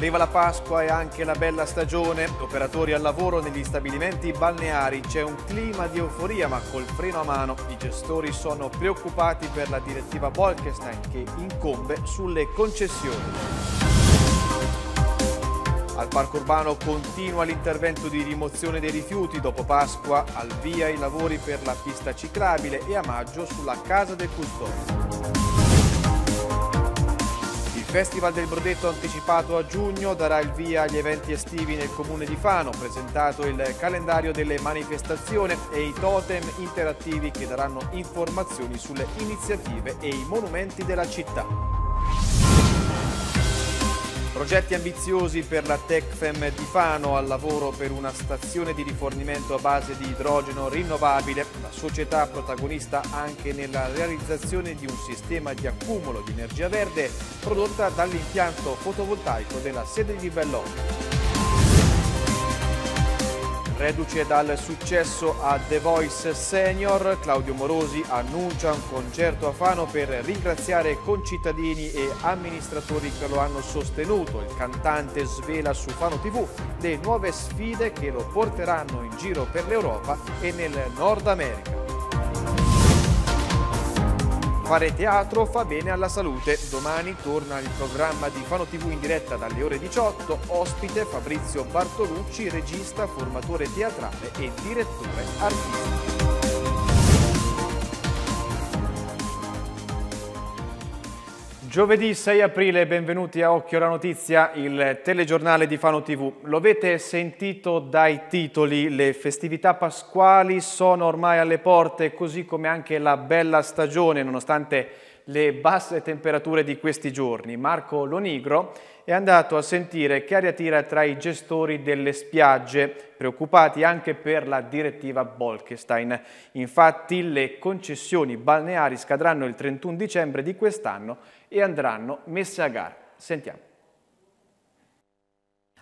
Arriva la Pasqua e anche la bella stagione, operatori al lavoro negli stabilimenti balneari, c'è un clima di euforia ma col freno a mano i gestori sono preoccupati per la direttiva Bolkestein che incombe sulle concessioni. Al parco urbano continua l'intervento di rimozione dei rifiuti dopo Pasqua, al via i lavori per la pista ciclabile e a maggio sulla Casa del Custode. Festival del Brodetto anticipato a giugno darà il via agli eventi estivi nel comune di Fano, presentato il calendario delle manifestazioni e i totem interattivi che daranno informazioni sulle iniziative e i monumenti della città. Progetti ambiziosi per la Tecfem di Fano al lavoro per una stazione di rifornimento a base di idrogeno rinnovabile, la società protagonista anche nella realizzazione di un sistema di accumulo di energia verde prodotta dall'impianto fotovoltaico della sede di Bellocchio. Reduce dal successo a The Voice Senior, Claudio Morosi annuncia un concerto a Fano per ringraziare concittadini e amministratori che lo hanno sostenuto. Il cantante svela su Fano TV le nuove sfide che lo porteranno in giro per l'Europa e nel Nord America. Fare teatro fa bene alla salute. Domani torna il programma di Fano TV in diretta dalle ore 18. Ospite Fabrizio Bartolucci, regista, formatore teatrale e direttore artistico. Giovedì 6 aprile, benvenuti a Occhio la Notizia, il telegiornale di Fano TV. Lo avete sentito dai titoli, le festività pasquali sono ormai alle porte, così come anche la bella stagione, nonostante le basse temperature di questi giorni. Marco Lonigro è andato a sentire che aria tira tra i gestori delle spiagge, preoccupati anche per la direttiva Bolkestein. Infatti le concessioni balneari scadranno il 31 dicembre di quest'anno e andranno messe a gara. Sentiamo.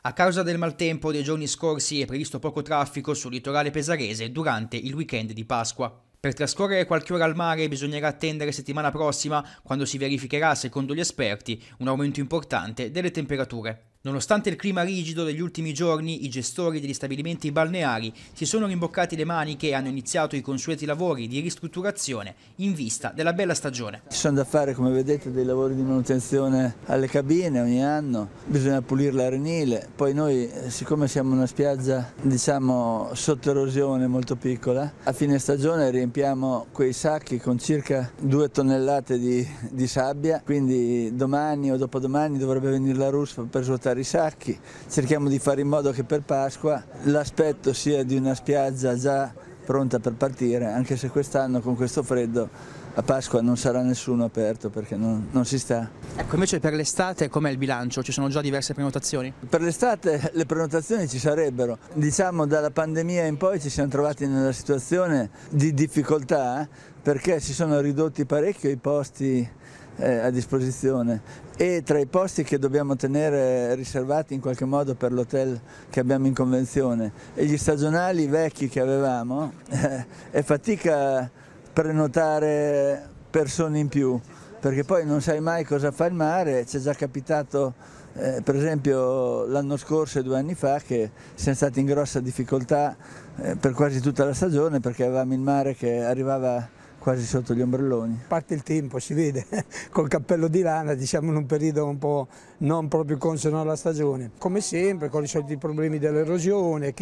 A causa del maltempo dei giorni scorsi è previsto poco traffico sul litorale pesarese durante il weekend di Pasqua. Per trascorrere qualche ora al mare bisognerà attendere settimana prossima, quando si verificherà, secondo gli esperti, un aumento importante delle temperature. Nonostante il clima rigido degli ultimi giorni, i gestori degli stabilimenti balneari si sono rimboccati le maniche e hanno iniziato i consueti lavori di ristrutturazione in vista della bella stagione. Ci sono da fare, come vedete, dei lavori di manutenzione alle cabine ogni anno, bisogna pulire l'arenile, poi noi, eh, siccome siamo una spiaggia, diciamo, sotto erosione molto piccola, a fine stagione riempiamo quei sacchi con circa due tonnellate di, di sabbia, quindi domani o dopodomani dovrebbe venire la ruspa per svuotare vari sacchi, cerchiamo di fare in modo che per Pasqua l'aspetto sia di una spiaggia già pronta per partire, anche se quest'anno con questo freddo a Pasqua non sarà nessuno aperto perché non, non si sta. Ecco, invece per l'estate com'è il bilancio? Ci sono già diverse prenotazioni? Per l'estate le prenotazioni ci sarebbero. Diciamo dalla pandemia in poi ci siamo trovati nella situazione di difficoltà eh, perché si sono ridotti parecchio i posti eh, a disposizione e tra i posti che dobbiamo tenere riservati in qualche modo per l'hotel che abbiamo in convenzione e gli stagionali vecchi che avevamo eh, è fatica prenotare persone in più perché poi non sai mai cosa fa il mare, ci è già capitato eh, per esempio l'anno scorso e due anni fa che siamo stati in grossa difficoltà eh, per quasi tutta la stagione perché avevamo il mare che arrivava quasi sotto gli ombrelloni. Parte il tempo, si vede, col cappello di lana, diciamo in un periodo un po' non proprio consono alla stagione. Come sempre, con i soliti problemi dell'erosione,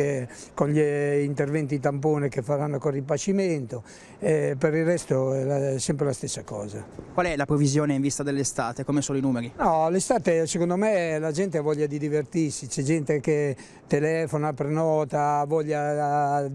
con gli eh, interventi tampone che faranno con ripacimento, eh, per il resto è sempre la stessa cosa. Qual è la previsione in vista dell'estate? Come sono i numeri? No, l'estate secondo me la gente ha voglia di divertirsi, c'è gente che telefona, prenota, ha voglia... Ah,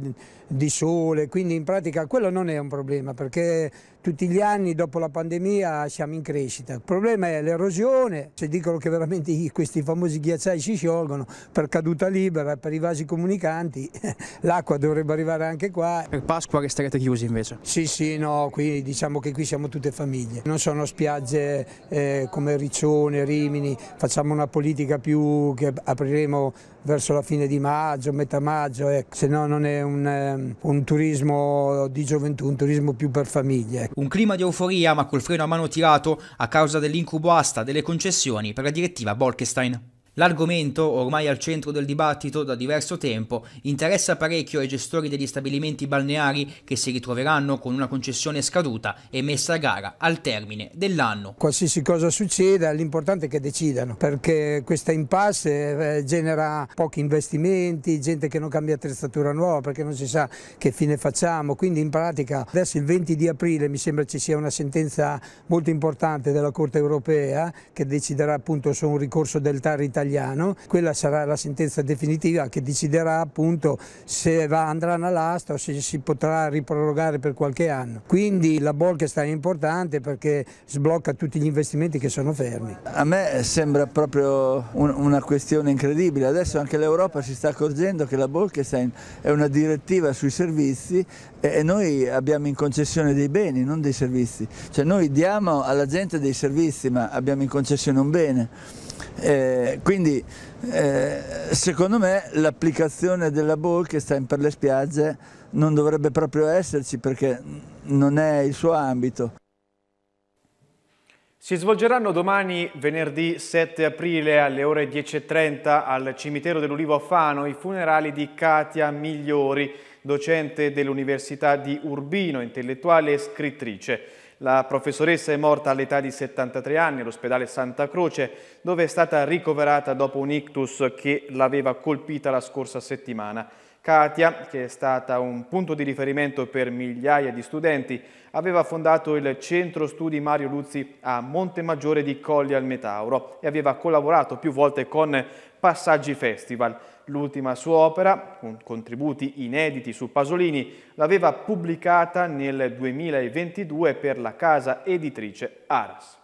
di sole, quindi in pratica quello non è un problema perché tutti gli anni dopo la pandemia siamo in crescita. Il problema è l'erosione, se dicono che veramente questi famosi ghiacciai si sciolgono per caduta libera, per i vasi comunicanti, l'acqua dovrebbe arrivare anche qua. Per Pasqua che starete chiusi invece? Sì, sì, no, qui diciamo che qui siamo tutte famiglie, non sono spiagge eh, come Riccione, Rimini, facciamo una politica più che apriremo verso la fine di maggio, metà maggio, eh. se no non è un, ehm, un turismo di gioventù, un turismo più per famiglie. Ecco. Un clima di euforia ma col freno a mano tirato a causa dell'incubo asta delle concessioni per la direttiva Bolkestein. L'argomento, ormai al centro del dibattito da diverso tempo, interessa parecchio ai gestori degli stabilimenti balneari che si ritroveranno con una concessione scaduta e messa a gara al termine dell'anno. Qualsiasi cosa succeda, l'importante è che decidano, perché questa impasse eh, genera pochi investimenti, gente che non cambia attrezzatura nuova perché non si sa che fine facciamo, quindi in pratica adesso il 20 di aprile mi sembra ci sia una sentenza molto importante della Corte europea che deciderà appunto su un ricorso del TAR italiano italiano, quella sarà la sentenza definitiva che deciderà appunto se va, andranno all'asta o se si potrà riprorogare per qualche anno. Quindi la Bolkestein è importante perché sblocca tutti gli investimenti che sono fermi. A me sembra proprio un, una questione incredibile, adesso anche l'Europa si sta accorgendo che la Bolkestein è una direttiva sui servizi e noi abbiamo in concessione dei beni, non dei servizi. Cioè noi diamo alla gente dei servizi, ma abbiamo in concessione un bene. Eh, quindi eh, secondo me l'applicazione della BOL che sta in per le spiagge non dovrebbe proprio esserci perché non è il suo ambito. Si svolgeranno domani, venerdì 7 aprile, alle ore 10.30 al cimitero dell'Ulivo a Fano i funerali di Katia Migliori docente dell'Università di Urbino, intellettuale e scrittrice. La professoressa è morta all'età di 73 anni all'ospedale Santa Croce, dove è stata ricoverata dopo un ictus che l'aveva colpita la scorsa settimana. Katia, che è stata un punto di riferimento per migliaia di studenti, aveva fondato il Centro Studi Mario Luzzi a Montemaggiore di Colli al Metauro e aveva collaborato più volte con Passaggi Festival. L'ultima sua opera, con contributi inediti su Pasolini, l'aveva pubblicata nel 2022 per la casa editrice Aras.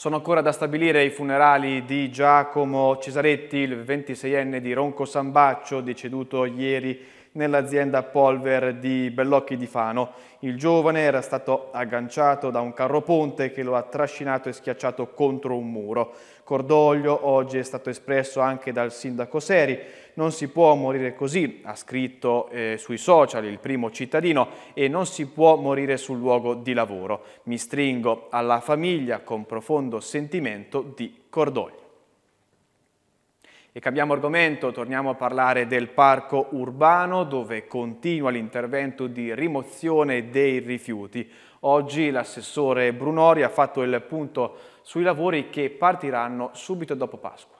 Sono ancora da stabilire i funerali di Giacomo Cesaretti, il 26enne di Ronco Sambaccio, deceduto ieri nell'azienda Polver di Bellocchi di Fano. Il giovane era stato agganciato da un carro ponte che lo ha trascinato e schiacciato contro un muro cordoglio oggi è stato espresso anche dal sindaco Seri. Non si può morire così, ha scritto eh, sui social il primo cittadino, e non si può morire sul luogo di lavoro. Mi stringo alla famiglia con profondo sentimento di cordoglio. E cambiamo argomento, torniamo a parlare del parco urbano dove continua l'intervento di rimozione dei rifiuti. Oggi l'assessore Brunori ha fatto il punto sui lavori che partiranno subito dopo Pasqua.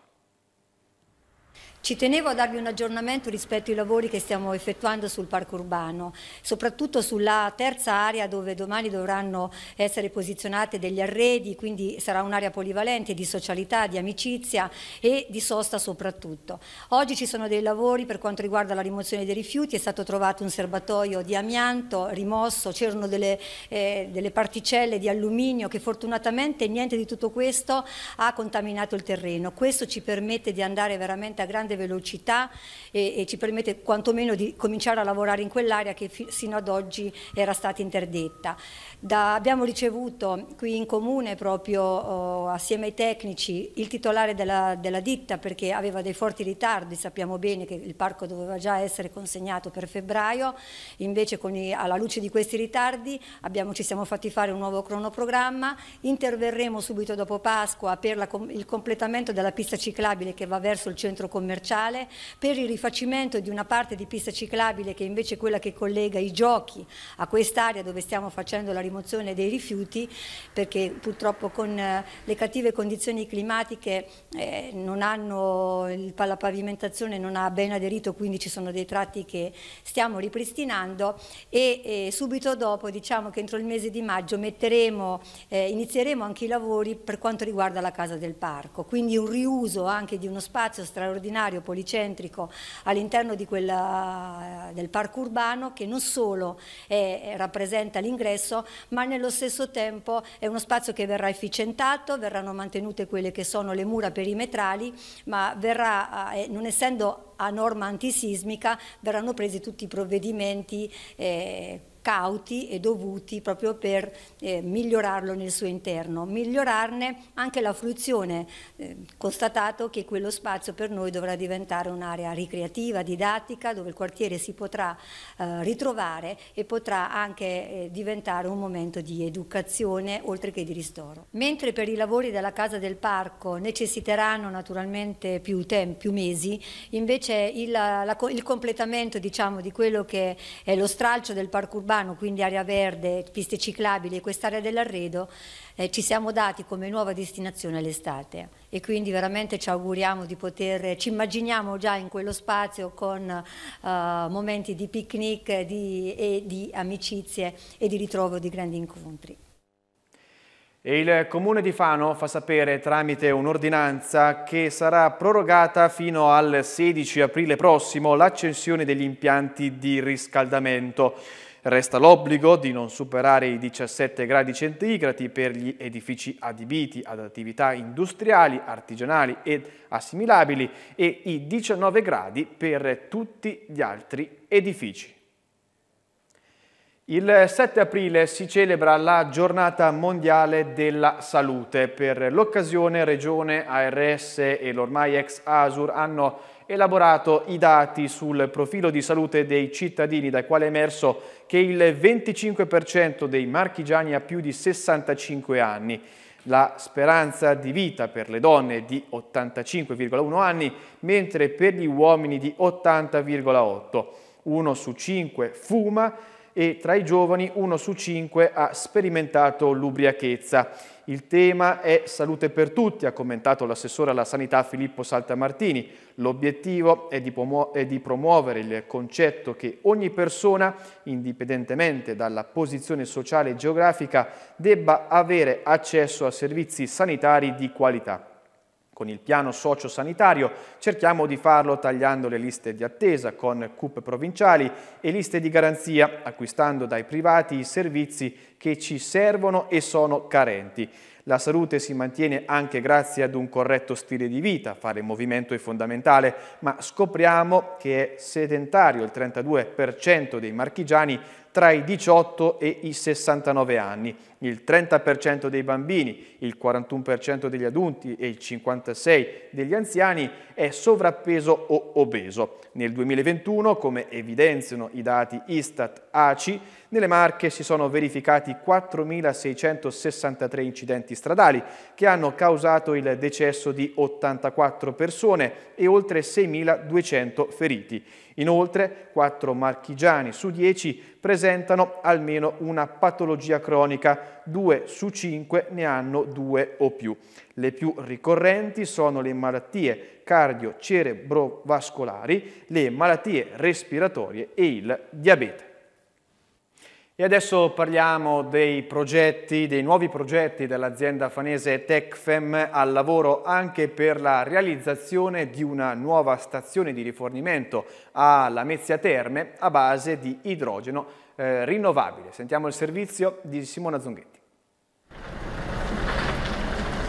Ci tenevo a darvi un aggiornamento rispetto ai lavori che stiamo effettuando sul parco urbano, soprattutto sulla terza area dove domani dovranno essere posizionate degli arredi, quindi sarà un'area polivalente di socialità, di amicizia e di sosta soprattutto. Oggi ci sono dei lavori per quanto riguarda la rimozione dei rifiuti, è stato trovato un serbatoio di amianto rimosso, c'erano delle, eh, delle particelle di alluminio che fortunatamente niente di tutto questo ha contaminato il terreno. Questo ci permette di andare veramente a grande grande velocità e, e ci permette quantomeno di cominciare a lavorare in quell'area che sino ad oggi era stata interdetta. Da, abbiamo ricevuto qui in comune proprio oh, assieme ai tecnici il titolare della, della ditta perché aveva dei forti ritardi, sappiamo bene che il parco doveva già essere consegnato per febbraio, invece i, alla luce di questi ritardi abbiamo, ci siamo fatti fare un nuovo cronoprogramma, interverremo subito dopo Pasqua per la, il completamento della pista ciclabile che va verso il centro commerciale commerciale per il rifacimento di una parte di pista ciclabile che è invece è quella che collega i giochi a quest'area dove stiamo facendo la rimozione dei rifiuti perché purtroppo con eh, le cattive condizioni climatiche eh, non hanno, la pavimentazione non ha ben aderito quindi ci sono dei tratti che stiamo ripristinando e, e subito dopo diciamo che entro il mese di maggio metteremo, eh, inizieremo anche i lavori per quanto riguarda la casa del parco quindi un riuso anche di uno spazio straordinario straordinario policentrico all'interno del parco urbano che non solo è, rappresenta l'ingresso ma nello stesso tempo è uno spazio che verrà efficientato, verranno mantenute quelle che sono le mura perimetrali ma verrà, eh, non essendo a norma antisismica verranno presi tutti i provvedimenti eh, cauti e dovuti proprio per eh, migliorarlo nel suo interno, migliorarne anche la fruizione, eh, constatato che quello spazio per noi dovrà diventare un'area ricreativa, didattica, dove il quartiere si potrà eh, ritrovare e potrà anche eh, diventare un momento di educazione oltre che di ristoro. Mentre per i lavori della Casa del Parco necessiteranno naturalmente più, tempo, più mesi, invece il, la, il completamento diciamo, di quello che è lo stralcio del parco urbano urbano, quindi area verde, piste ciclabili e quest'area dell'arredo, eh, ci siamo dati come nuova destinazione all'estate e quindi veramente ci auguriamo di poter, ci immaginiamo già in quello spazio con eh, momenti di picnic di, e di amicizie e di ritrovo di grandi incontri. E il Comune di Fano fa sapere tramite un'ordinanza che sarà prorogata fino al 16 aprile prossimo l'accensione degli impianti di riscaldamento. Resta l'obbligo di non superare i 17 gradi centigradi per gli edifici adibiti ad attività industriali, artigianali ed assimilabili e i 19 gradi per tutti gli altri edifici. Il 7 aprile si celebra la giornata mondiale della salute. Per l'occasione Regione, ARS e l'ormai ex ASUR hanno elaborato i dati sul profilo di salute dei cittadini, dal quale è emerso che il 25% dei marchigiani ha più di 65 anni. La speranza di vita per le donne è di 85,1 anni, mentre per gli uomini di 80,8. Uno su cinque fuma e tra i giovani uno su cinque ha sperimentato l'ubriachezza. Il tema è salute per tutti, ha commentato l'assessore alla sanità Filippo Saltamartini. L'obiettivo è, è di promuovere il concetto che ogni persona, indipendentemente dalla posizione sociale e geografica, debba avere accesso a servizi sanitari di qualità. Con il piano socio-sanitario cerchiamo di farlo tagliando le liste di attesa con CUP provinciali e liste di garanzia, acquistando dai privati i servizi che ci servono e sono carenti. La salute si mantiene anche grazie ad un corretto stile di vita, fare movimento è fondamentale, ma scopriamo che è sedentario il 32% dei marchigiani tra i 18 e i 69 anni, il 30% dei bambini, il 41% degli adulti e il 56% degli anziani è sovrappeso o obeso. Nel 2021, come evidenziano i dati Istat ACI, nelle Marche si sono verificati 4.663 incidenti stradali che hanno causato il decesso di 84 persone e oltre 6.200 feriti. Inoltre 4 marchigiani su 10 presentano almeno una patologia cronica, 2 su 5 ne hanno 2 o più. Le più ricorrenti sono le malattie cardiocerebrovascolari, le malattie respiratorie e il diabete. E adesso parliamo dei progetti, dei nuovi progetti dell'azienda fanese Tecfem al lavoro anche per la realizzazione di una nuova stazione di rifornimento a Lamezia Terme a base di idrogeno eh, rinnovabile. Sentiamo il servizio di Simona Zunghetti.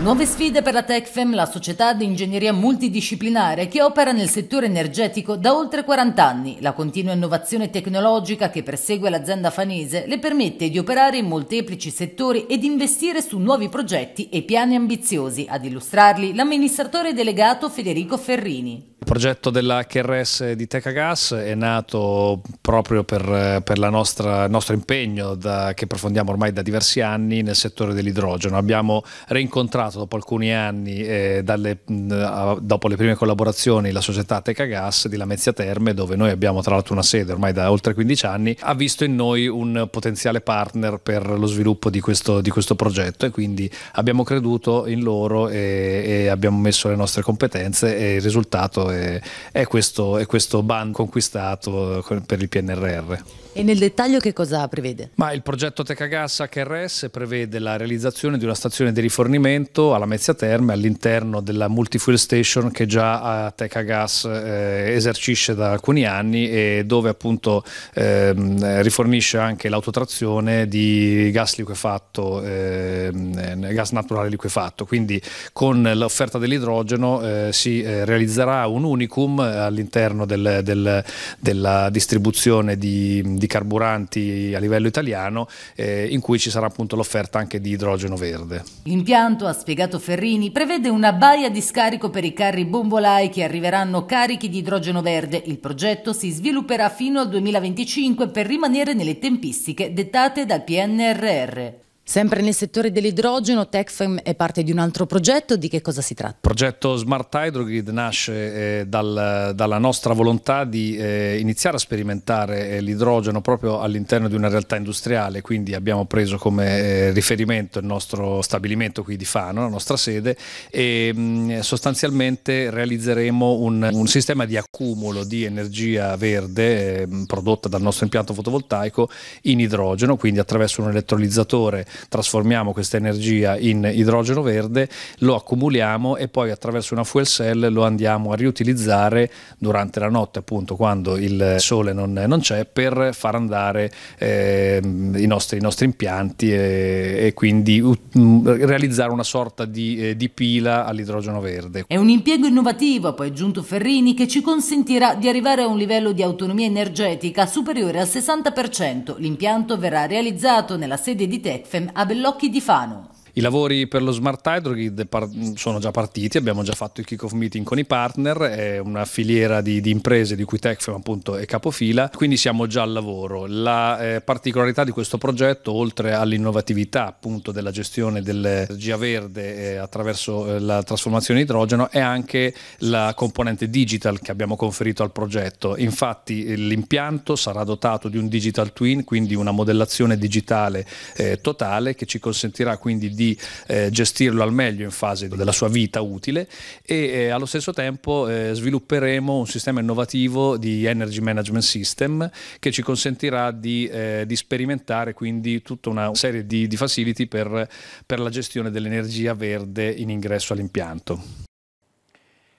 Nuove sfide per la TechFem, la società di ingegneria multidisciplinare che opera nel settore energetico da oltre 40 anni. La continua innovazione tecnologica che persegue l'azienda fanese le permette di operare in molteplici settori ed investire su nuovi progetti e piani ambiziosi. Ad illustrarli l'amministratore delegato Federico Ferrini. Il progetto dell'HRS di Tecagas è nato proprio per, per il nostro impegno da, che approfondiamo ormai da diversi anni nel settore dell'idrogeno. Abbiamo rincontrato abbandonato dopo alcuni anni, eh, dalle, mh, dopo le prime collaborazioni, la società Tecagas di Lamezia Terme, dove noi abbiamo tra l'altro una sede ormai da oltre 15 anni, ha visto in noi un potenziale partner per lo sviluppo di questo, di questo progetto e quindi abbiamo creduto in loro e, e, abbiamo messo le nostre competenze e il risultato è, è questo, è questo ban conquistato eh, per il PNRR. E nel dettaglio che cosa prevede? Ma il progetto Tecagas HRS prevede la realizzazione di una stazione di rifornimento portato alla Mezzia Terme all'interno della multifuel station che già a eh, Tecagas eh, esercisce da alcuni anni e dove appunto ehm, rifornisce anche l'autotrazione di gas liquefatto, ehm, eh, gas naturale liquefatto. Quindi con l'offerta dell'idrogeno eh, si eh, realizzerà un unicum all'interno del, del, della distribuzione di, di, carburanti a livello italiano eh, in cui ci sarà appunto l'offerta anche di idrogeno verde. L'impianto ha spiegato Ferrini, prevede una baia di scarico per i carri bombolai che arriveranno carichi di idrogeno verde. Il progetto si svilupperà fino al 2025 per rimanere nelle tempistiche dettate dal PNRR. Sempre nel settore dell'idrogeno, TechFem è parte di un altro progetto, di che cosa si tratta? Il progetto Smart Hydrogrid nasce eh, dal, dalla nostra volontà di eh, iniziare a sperimentare eh, l'idrogeno proprio all'interno di una realtà industriale, quindi abbiamo preso come eh, riferimento il nostro stabilimento qui di Fano, la nostra sede, e mh, mm, sostanzialmente realizzeremo un, un, sistema di accumulo di energia verde eh, prodotta dal nostro impianto fotovoltaico in idrogeno, quindi attraverso un elettrolizzatore trasformiamo questa energia in idrogeno verde, lo accumuliamo e poi attraverso una fuel cell lo andiamo a riutilizzare durante la notte, appunto quando il sole non, non c'è, per far andare eh, i, nostri, i, nostri, impianti e, e quindi uh, realizzare una sorta di, eh, di pila all'idrogeno verde. È un impiego innovativo, ha poi aggiunto Ferrini, che ci consentirà di arrivare a un livello di autonomia energetica superiore al 60%. L'impianto verrà realizzato nella sede di Tecfe Golem a Bellocchi di Fano. I lavori per lo smart hydro grid sono già partiti, abbiamo già fatto il kick-off meeting con i partner, è una filiera di, di imprese di cui Techfem appunto è capofila, quindi siamo già al lavoro. La eh, particolarità di questo progetto, oltre all'innovatività appunto della gestione dell'energia verde eh, attraverso eh, la trasformazione idrogeno, è anche la componente digital che abbiamo conferito al progetto. Infatti eh, l'impianto sarà dotato di un digital twin, quindi una modellazione digitale eh, totale che ci consentirà quindi di di eh, gestirlo al meglio in fase della sua vita utile e eh, allo stesso tempo eh, svilupperemo un sistema innovativo di Energy Management System che ci consentirà di, eh, di sperimentare quindi tutta una serie di, di facility per, per la gestione dell'energia verde in ingresso all'impianto.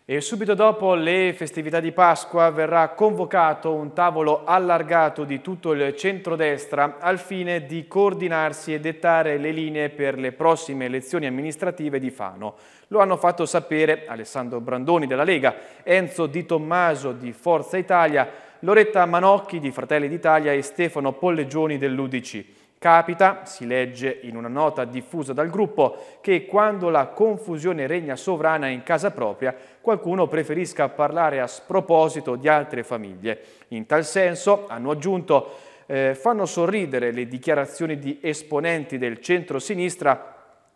E subito dopo le festività di Pasqua verrà convocato un tavolo allargato di tutto il centrodestra al fine di coordinarsi e dettare le linee per le prossime elezioni amministrative di Fano. Lo hanno fatto sapere Alessandro Brandoni della Lega, Enzo Di Tommaso di Forza Italia, Loretta Manocchi di Fratelli d'Italia e Stefano Pollegioni dell'Udc. Capita, si legge in una nota diffusa dal gruppo, che quando la confusione regna sovrana in casa propria, qualcuno preferisca parlare a sproposito di altre famiglie. In tal senso, hanno aggiunto, eh, fanno sorridere le dichiarazioni di esponenti del centro-sinistra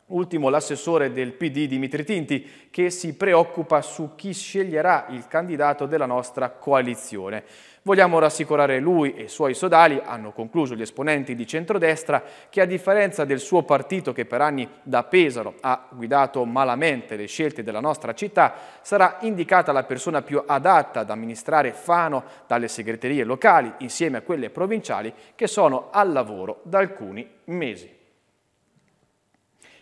Ultimo l'assessore del PD Dimitri Tinti che si preoccupa su chi sceglierà il candidato della nostra coalizione. Vogliamo rassicurare lui e i suoi sodali, hanno concluso gli esponenti di centrodestra, che a differenza del suo partito che per anni da Pesaro ha guidato malamente le scelte della nostra città, sarà indicata la persona più adatta ad amministrare Fano dalle segreterie locali insieme a quelle provinciali che sono al lavoro da alcuni mesi.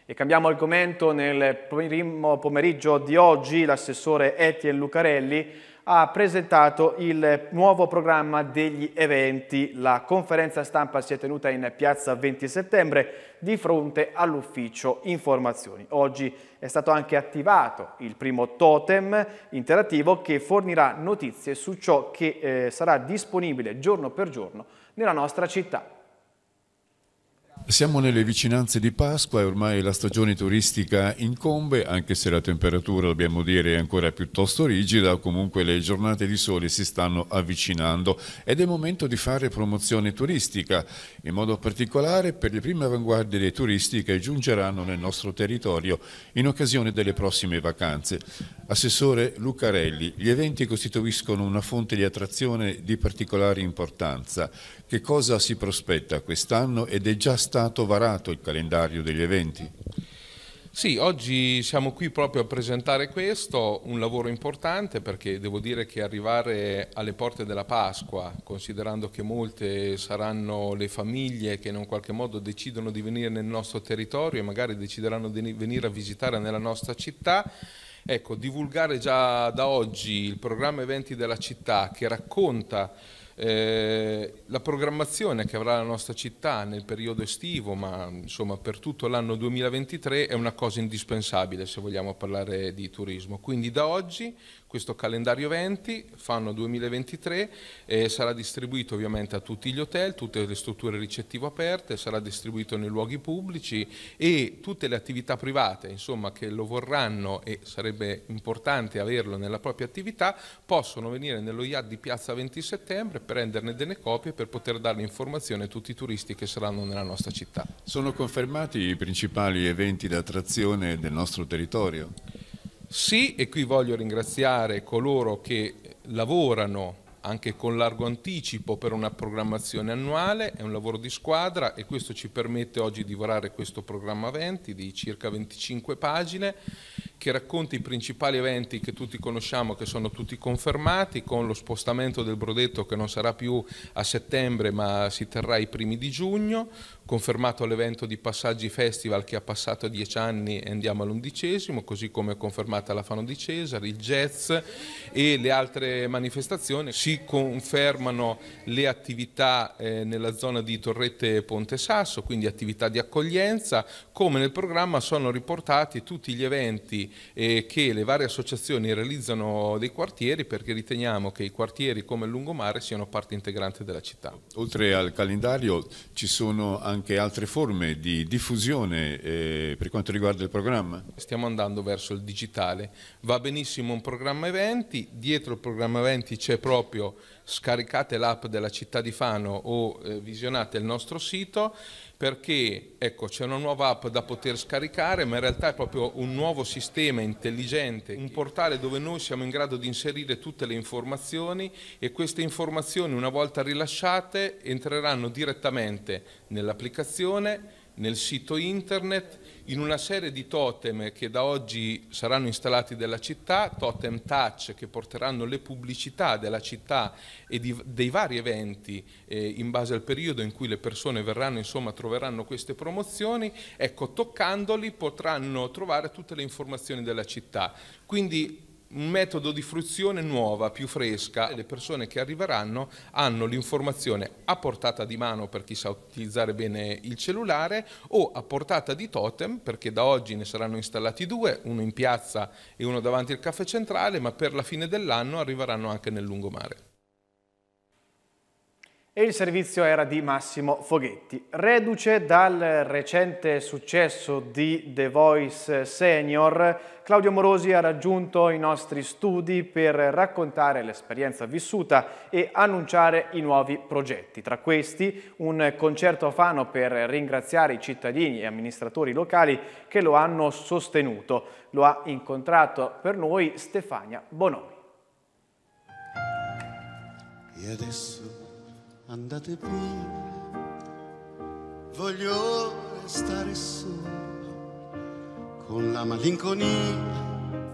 E cambiamo argomento nel primo pomeriggio di oggi l'assessore Etienne Lucarelli ha presentato il nuovo programma degli eventi. La conferenza stampa si è tenuta in piazza 20 settembre di fronte all'ufficio informazioni. Oggi è stato anche attivato il primo totem interattivo che fornirà notizie su ciò che eh, sarà disponibile giorno per giorno nella nostra città. Siamo nelle vicinanze di Pasqua e ormai la stagione turistica incombe, anche se la temperatura dobbiamo dire è ancora piuttosto rigida, comunque le giornate di sole si stanno avvicinando ed è momento di fare promozione turistica, in modo particolare per le prime avanguardie turistiche che giungeranno nel nostro territorio in occasione delle prossime vacanze. Assessore Lucarelli, gli eventi costituiscono una fonte di attrazione di particolare importanza. Che cosa si prospetta quest'anno ed è già stato stato varato il calendario degli eventi. Sì, oggi siamo qui proprio a presentare questo, un lavoro importante perché devo dire che arrivare alle porte della Pasqua, considerando che molte saranno le famiglie che in un qualche modo decidono di venire nel nostro territorio e magari decideranno di venire a visitare nella nostra città, ecco, divulgare già da oggi il programma eventi della città che racconta eh, la programmazione che avrà la nostra città nel periodo estivo, ma insomma per tutto l'anno 2023, è una cosa indispensabile se vogliamo parlare di turismo. Quindi da oggi questo calendario 20, fanno 2023, eh, sarà distribuito ovviamente a tutti gli hotel, tutte le strutture ricettive aperte, sarà distribuito nei luoghi pubblici e tutte le attività private insomma, che lo vorranno e sarebbe importante averlo nella propria attività possono venire nello IAD di Piazza 20 settembre, prenderne delle copie per poter dare l'informazione a tutti i turisti che saranno nella nostra città. Sono confermati i principali eventi d'attrazione del nostro territorio? Sì, e qui voglio ringraziare coloro che lavorano anche con largo anticipo per una programmazione annuale, è un lavoro di squadra e questo ci permette oggi di varare questo programma 20 di circa 25 pagine che racconta i principali eventi che tutti conosciamo, che sono tutti confermati, con lo spostamento del Brodetto che non sarà più a settembre ma si terrà i primi di giugno, confermato l'evento di Passaggi Festival che ha passato dieci anni e andiamo all'undicesimo, così come è confermata la Fano di Cesare, il jazz e le altre manifestazioni. Si confermano le attività eh, nella zona di Torrette Ponte Sasso, quindi attività di accoglienza, come nel programma sono riportati tutti gli eventi eh, che le varie associazioni realizzano dei quartieri perché riteniamo che i quartieri come il lungomare siano parte integrante della città. Oltre al calendario ci sono anche anche altre forme di diffusione eh, per quanto riguarda il programma? Stiamo andando verso il digitale, va benissimo un programma eventi, dietro il programma eventi c'è proprio scaricate l'app della città di Fano o eh, visionate il nostro sito, perché ecco, c'è una nuova app da poter scaricare, ma in realtà è proprio un nuovo sistema intelligente, un portale dove noi siamo in grado di inserire tutte le informazioni e queste informazioni una volta rilasciate entreranno direttamente nell'applicazione nel sito internet, in una serie di totem che da oggi saranno installati dalla città, totem touch che porteranno le pubblicità della città e di, dei vari eventi eh, in base al periodo in cui le persone verranno, insomma, troveranno queste promozioni, ecco, toccandoli potranno trovare tutte le informazioni della città. Quindi un metodo di fruizione nuova, più fresca. Le persone che arriveranno hanno l'informazione a portata di mano per chi sa utilizzare bene il cellulare o a portata di totem, perché da oggi ne saranno installati due, uno in piazza e uno davanti al caffè centrale, ma per la fine dell'anno arriveranno anche nel lungomare e il servizio era di Massimo Foghetti. Reduce dal recente successo di The Voice Senior, Claudio Morosi ha raggiunto i nostri studi per raccontare l'esperienza vissuta e annunciare i nuovi progetti. Tra questi un concerto a Fano per ringraziare i cittadini e amministratori locali che lo hanno sostenuto. Lo ha incontrato per noi Stefania Bonomi. E adesso andate via, voglio restare solo con la malinconia.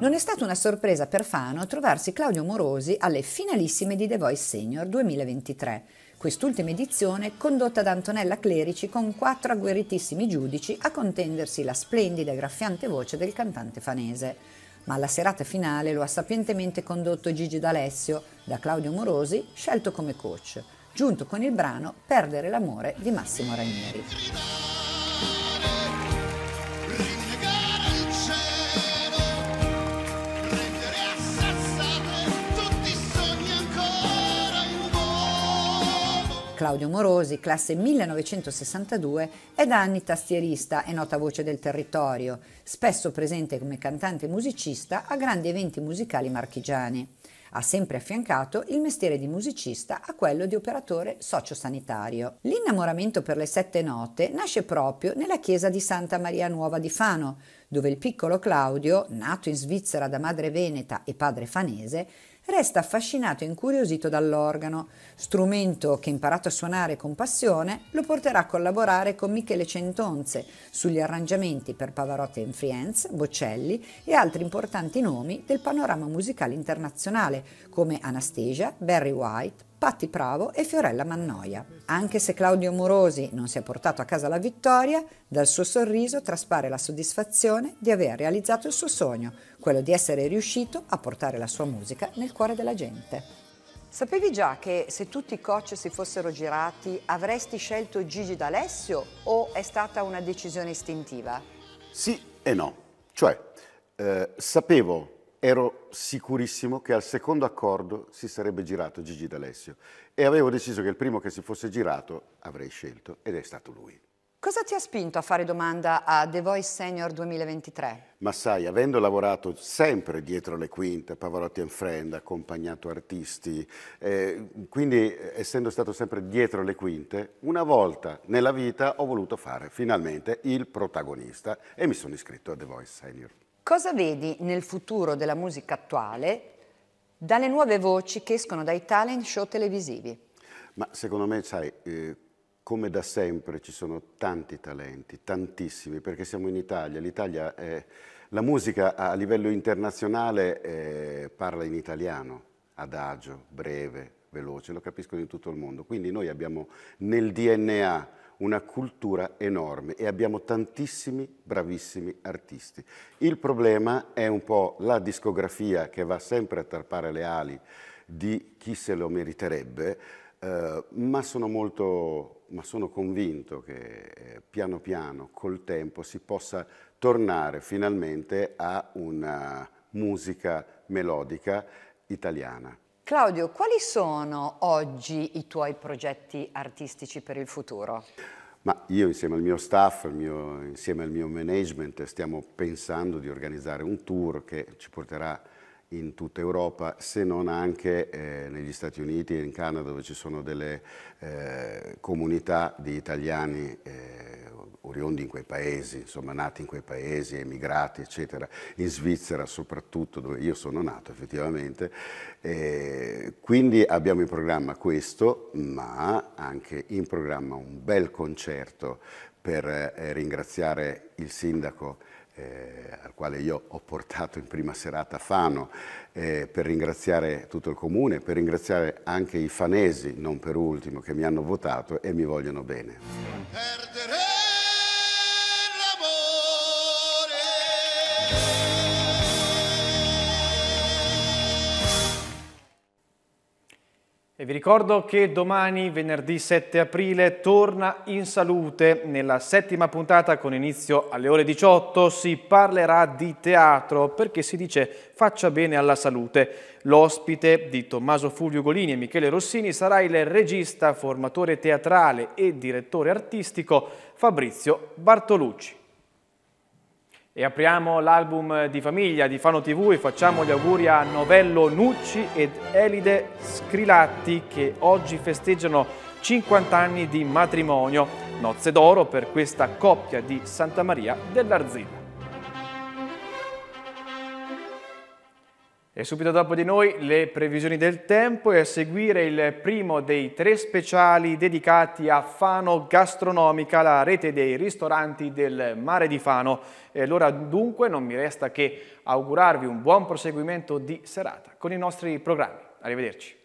Non è stata una sorpresa per Fano trovarsi Claudio Morosi alle finalissime di The Voice Senior 2023, quest'ultima edizione condotta da Antonella Clerici con quattro agguerritissimi giudici a contendersi la splendida e graffiante voce del cantante fanese. Ma alla serata finale lo ha sapientemente condotto Gigi D'Alessio, da Claudio Morosi, scelto come coach giunto con il brano Perdere l'amore di Massimo Ranieri. Claudio Morosi, classe 1962, è da anni tastierista e nota voce del territorio, spesso presente come cantante e musicista a grandi eventi musicali marchigiani. Ha sempre affiancato il mestiere di musicista a quello di operatore sociosanitario. L'innamoramento per le sette note nasce proprio nella chiesa di Santa Maria Nuova di Fano, dove il piccolo Claudio, nato in Svizzera da madre veneta e padre fanese, resta affascinato e incuriosito dall'organo. Strumento che, imparato a suonare con passione, lo porterà a collaborare con Michele Centonze sugli arrangiamenti per Pavarotti and Friends, Bocelli e altri importanti nomi del panorama musicale internazionale, come Anastasia, Barry White, Patti Pravo e Fiorella Mannoia. Anche se Claudio Morosi non si è portato a casa la vittoria, dal suo sorriso traspare la soddisfazione di aver realizzato il suo sogno, quello di essere riuscito a portare la sua musica nel cuore della gente. Sapevi già che se tutti i coach si fossero girati avresti scelto Gigi d'Alessio o è stata una decisione istintiva? Sì e no. Cioè, eh, sapevo ero sicurissimo che al secondo accordo si sarebbe girato Gigi D'Alessio e avevo deciso che il primo che si fosse girato avrei scelto ed è stato lui. Cosa ti ha spinto a fare domanda a The Voice Senior 2023? Ma sai, avendo lavorato sempre dietro le quinte, Pavarotti and Friend, accompagnato artisti, eh, quindi essendo stato sempre dietro le quinte, una volta nella vita ho voluto fare finalmente il protagonista e mi sono iscritto a The Voice Senior. Cosa vedi nel futuro della musica attuale dalle nuove voci che escono dai talent show televisivi? Ma secondo me, sai, eh, come da sempre ci sono tanti talenti, tantissimi, perché siamo in Italia. L'Italia è... La musica a livello internazionale eh, parla in italiano, adagio, breve, veloce, lo capiscono in tutto il mondo. Quindi noi abbiamo nel DNA una cultura enorme e abbiamo tantissimi bravissimi artisti. Il problema è un po' la discografia che va sempre a tarpare le ali di chi se lo meriterebbe, eh, ma, sono molto, ma sono convinto che eh, piano piano, col tempo, si possa tornare finalmente a una musica melodica italiana. Claudio, quali sono oggi i tuoi progetti artistici per il futuro? Ma io insieme al mio staff, mio, insieme al mio management, stiamo pensando di organizzare un tour che ci porterà in tutta Europa, se non anche eh, negli Stati Uniti e in Canada dove ci sono delle eh, comunità di italiani eh, oriondi in quei paesi, insomma nati in quei paesi, emigrati eccetera, in Svizzera soprattutto dove io sono nato effettivamente. quindi abbiamo in programma questo, ma anche in programma un bel concerto per eh, ringraziare il sindaco eh, al quale io ho portato in prima serata Fano eh, per ringraziare tutto il comune, per ringraziare anche i fanesi, non per ultimo, che mi hanno votato e mi vogliono bene. Perdere E vi ricordo che domani, venerdì 7 aprile, torna in salute. Nella settima puntata, con inizio alle ore 18, si parlerà di teatro perché si dice faccia bene alla salute. L'ospite di Tommaso Fulvio Golini e Michele Rossini sarà il regista, formatore teatrale e direttore artistico Fabrizio Bartolucci. E apriamo l'album di famiglia di Fano TV e facciamo gli auguri a Novello Nucci ed Elide Scrilatti che oggi festeggiano 50 anni di matrimonio. Nozze d'oro per questa coppia di Santa Maria dell'Arzilla. E subito dopo di noi le previsioni del tempo e a seguire il primo dei tre speciali dedicati a Fano Gastronomica, la rete dei ristoranti del mare di Fano. E allora dunque non mi resta che augurarvi un buon proseguimento di serata con i nostri programmi. Arrivederci.